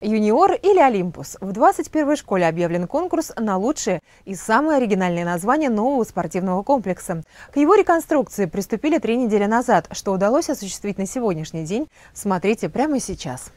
Юниор или Олимпус. В 21 школе объявлен конкурс на лучшее и самое оригинальное название нового спортивного комплекса. К его реконструкции приступили три недели назад. Что удалось осуществить на сегодняшний день, смотрите прямо сейчас.